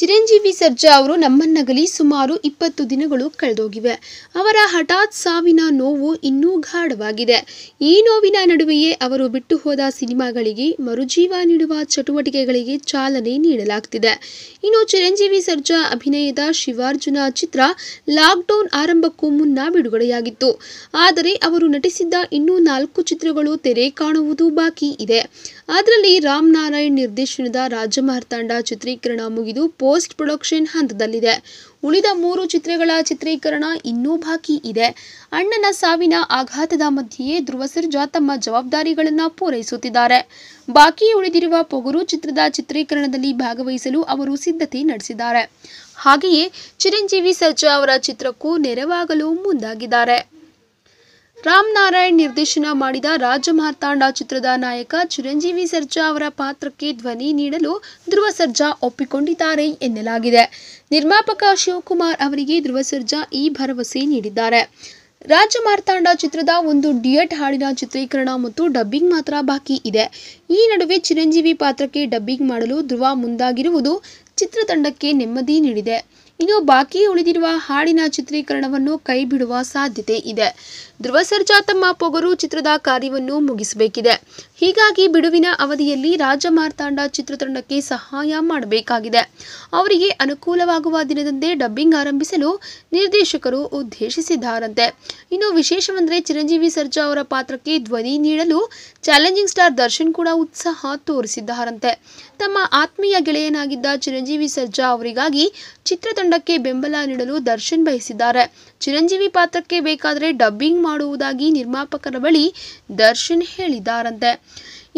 ಚಿರಂಜೀವಿ ಸರ್ಜಾ ಅವರು ನಮ್ಮನ್ನಗಲಿ ಸುಮಾರು ಇಪ್ಪತ್ತು ದಿನಗಳು ಕಳೆದೋಗಿವೆ ಅವರ ಹಠಾತ್ ಸಾವಿನ ನೋವು ಇನ್ನೂ ಗಾಢವಾಗಿದೆ ಈ ನೋವಿನ ನಡುವೆಯೇ ಅವರು ಬಿಟ್ಟು ಹೋದ ಸಿನಿಮಾಗಳಿಗೆ ಮರುಜೀವ ನೀಡುವ ಚಟುವಟಿಕೆಗಳಿಗೆ ಚಾಲನೆ ನೀಡಲಾಗ್ತಿದೆ ಇನ್ನು ಚಿರಂಜೀವಿ ಸರ್ಜಾ ಅಭಿನಯದ ಶಿವಾರ್ಜುನ ಚಿತ್ರ ಲಾಕ್ಡೌನ್ ಆರಂಭಕ್ಕೂ ಮುನ್ನ ಬಿಡುಗಡೆಯಾಗಿತ್ತು ಆದರೆ ಅವರು ನಟಿಸಿದ್ದ ಇನ್ನೂ ನಾಲ್ಕು ಚಿತ್ರಗಳು ತೆರೆ ಕಾಣುವುದು ಬಾಕಿ ಇದೆ ಅದರಲ್ಲಿ ನಾರಾಯಣ್ ನಿರ್ದೇಶನದ ರಾಜಮಾರ್ತಾಂಡ ಚಿತ್ರೀಕರಣ ಮುಗಿದು ಪೋಸ್ಟ್ ಪ್ರೊಡಕ್ಷನ್ ಹಂತದಲ್ಲಿದೆ ಉಳಿದ ಮೂರು ಚಿತ್ರಗಳ ಚಿತ್ರೀಕರಣ ಇನ್ನೂ ಬಾಕಿ ಇದೆ ಅಣ್ಣನ ಸಾವಿನ ಆಘಾತದ ಮಧ್ಯೆಯೇ ಧ್ರುವ ಸರ್ಜಾ ತಮ್ಮ ಜವಾಬ್ದಾರಿಗಳನ್ನು ಪೂರೈಸುತ್ತಿದ್ದಾರೆ ಬಾಕಿ ಉಳಿದಿರುವ ಪೊಗರು ಚಿತ್ರದ ಚಿತ್ರೀಕರಣದಲ್ಲಿ ಭಾಗವಹಿಸಲು ಅವರು ಸಿದ್ಧತೆ ನಡೆಸಿದ್ದಾರೆ ಹಾಗೆಯೇ ಚಿರಂಜೀವಿ ಸರ್ಜಾ ಅವರ ಚಿತ್ರಕ್ಕೂ ನೆರವಾಗಲು ಮುಂದಾಗಿದ್ದಾರೆ ರಾಮ್ ನಾರಾಯಣ್ ನಿರ್ದೇಶನ ಮಾಡಿದ ರಾಜ ಮಾರ್ತಾಂಡ ಚಿತ್ರದ ನಾಯಕ ಚಿರಂಜೀವಿ ಸರ್ಜಾ ಅವರ ಪಾತ್ರಕ್ಕೆ ಧ್ವನಿ ನೀಡಲು ಧ್ರುವ ಸರ್ಜಾ ಒಪ್ಪಿಕೊಂಡಿದ್ದಾರೆ ಎನ್ನಲಾಗಿದೆ ನಿರ್ಮಾಪಕ ಶಿವಕುಮಾರ್ ಅವರಿಗೆ ಧ್ರುವ ಸರ್ಜಾ ಈ ಭರವಸೆ ನೀಡಿದ್ದಾರೆ ರಾಜ ಮಾರ್ತಾಂಡ ಚಿತ್ರದ ಒಂದು ಡಿಯಟ್ ಹಾಡಿನ ಚಿತ್ರೀಕರಣ ಮತ್ತು ಡಬ್ಬಿಂಗ್ ಮಾತ್ರ ಬಾಕಿ ಇದೆ ಈ ನಡುವೆ ಚಿರಂಜೀವಿ ಪಾತ್ರಕ್ಕೆ ಡಬ್ಬಿಂಗ್ ಮಾಡಲು ಧ್ರುವ ಮುಂದಾಗಿರುವುದು ಚಿತ್ರತಂಡಕ್ಕೆ ನೆಮ್ಮದಿ ನೀಡಿದೆ ಇನ್ನು ಬಾಕಿ ಉಳಿದಿರುವ ಹಾಡಿನ ಚಿತ್ರೀಕರಣವನ್ನು ಕೈಬಿಡುವ ಸಾಧ್ಯತೆ ಇದೆ ಧ್ರುವ ಸರ್ಜಾ ತಮ್ಮ ಪೊಗರು ಚಿತ್ರದ ಕಾರ್ಯವನ್ನು ಮುಗಿಸಬೇಕಿದೆ ಹೀಗಾಗಿ ಬಿಡುವಿನ ಅವಧಿಯಲ್ಲಿ ರಾಜ ಮಾರ್ತಾಂಡ ಚಿತ್ರತಂಡಕ್ಕೆ ಸಹಾಯ ಮಾಡಬೇಕಾಗಿದೆ ಅವರಿಗೆ ಅನುಕೂಲವಾಗುವ ದಿನದಂದೇ ಡಬ್ಬಿಂಗ್ ಆರಂಭಿಸಲು ನಿರ್ದೇಶಕರು ಉದ್ದೇಶಿಸಿದ್ದಾರಂತೆ ಇನ್ನು ವಿಶೇಷವೆಂದರೆ ಚಿರಂಜೀವಿ ಸರ್ಜಾ ಅವರ ಪಾತ್ರಕ್ಕೆ ಧ್ವನಿ ನೀಡಲು ಚಾಲೆಂಜಿಂಗ್ ಸ್ಟಾರ್ ದರ್ಶನ್ ಕೂಡ ಉತ್ಸಾಹ ತೋರಿಸಿದ್ದಾರಂತೆ ತಮ್ಮ ಆತ್ಮೀಯ ಗೆಳೆಯನಾಗಿದ್ದ ಚಿರಂಜೀವಿ ಸರ್ಜಾ ಅವರಿಗಾಗಿ ಚಿತ್ರತಂಡ ತಂಡಕ್ಕೆ ಬೆಂಬಲ ನೀಡಲು ದರ್ಶನ್ ಬಯಸಿದ್ದಾರೆ ಚಿರಂಜೀವಿ ಪಾತ್ರಕ್ಕೆ ಬೇಕಾದರೆ ಡಬ್ಬಿಂಗ್ ಮಾಡುವುದಾಗಿ ನಿರ್ಮಾಪಕರ ಬಳಿ ದರ್ಶನ್ ಹೇಳಿದ್ದಾರಂತೆ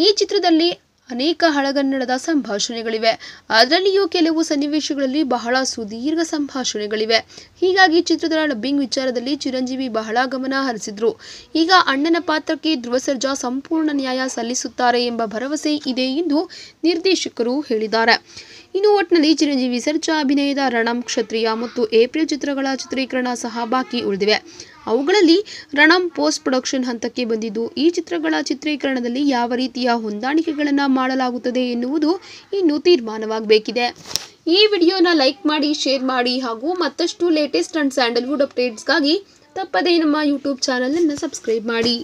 ಈ ಚಿತ್ರದಲ್ಲಿ ಅನೇಕ ಹಳಗನ್ನಡದ ಸಂಭಾಷಣೆಗಳಿವೆ ಅದರಲ್ಲಿಯೂ ಕೆಲವು ಸನ್ನಿವೇಶಗಳಲ್ಲಿ ಬಹಳ ಸುದೀರ್ಘ ಸಂಭಾಷಣೆಗಳಿವೆ ಹೀಗಾಗಿ ಚಿತ್ರದ ಡಬ್ಬಿಂಗ್ ವಿಚಾರದಲ್ಲಿ ಚಿರಂಜೀವಿ ಬಹಳ ಗಮನ ಹರಿಸಿದ್ರು ಈಗ ಅಣ್ಣನ ಪಾತ್ರಕ್ಕೆ ಧ್ರುವ ಸರ್ಜಾ ಸಂಪೂರ್ಣ ನ್ಯಾಯ ಸಲ್ಲಿಸುತ್ತಾರೆ ಎಂಬ ಭರವಸೆ ಇದೆ ಎಂದು ನಿರ್ದೇಶಕರು ಹೇಳಿದ್ದಾರೆ ಇನ್ನು ಒಟ್ಟಿನಲ್ಲಿ ಚಿರಂಜೀವಿ ಸರ್ಜಾ ಅಭಿನಯದ ರಣಂ ಕ್ಷತ್ರಿಯ ಮತ್ತು ಏಪ್ರಿಲ್ ಚಿತ್ರಗಳ ಚಿತ್ರೀಕರಣ ಸಹ ಬಾಕಿ ಉಳಿದಿವೆ ಅವುಗಳಲ್ಲಿ ರಣಂ ಪೋಸ್ಟ್ ಪ್ರೊಡಕ್ಷನ್ ಹಂತಕ್ಕೆ ಬಂದಿದ್ದು ಈ ಚಿತ್ರಗಳ ಚಿತ್ರೀಕರಣದಲ್ಲಿ ಯಾವ ರೀತಿಯ ಹೊಂದಾಣಿಕೆಗಳನ್ನು ಮಾಡಲಾಗುತ್ತದೆ ಎನ್ನುವುದು ಇನ್ನು ತೀರ್ಮಾನವಾಗಬೇಕಿದೆ ಈ ವಿಡಿಯೋನ ಲೈಕ್ ಮಾಡಿ ಶೇರ್ ಮಾಡಿ ಹಾಗೂ ಮತ್ತಷ್ಟು ಲೇಟೆಸ್ಟ್ ಅಂಡ್ ಸ್ಯಾಂಡಲ್ವುಡ್ ಅಪ್ಡೇಟ್ಸ್ಗಾಗಿ ತಪ್ಪದೇ ನಮ್ಮ ಯೂಟ್ಯೂಬ್ ಚಾನಲನ್ನು ಸಬ್ಸ್ಕ್ರೈಬ್ ಮಾಡಿ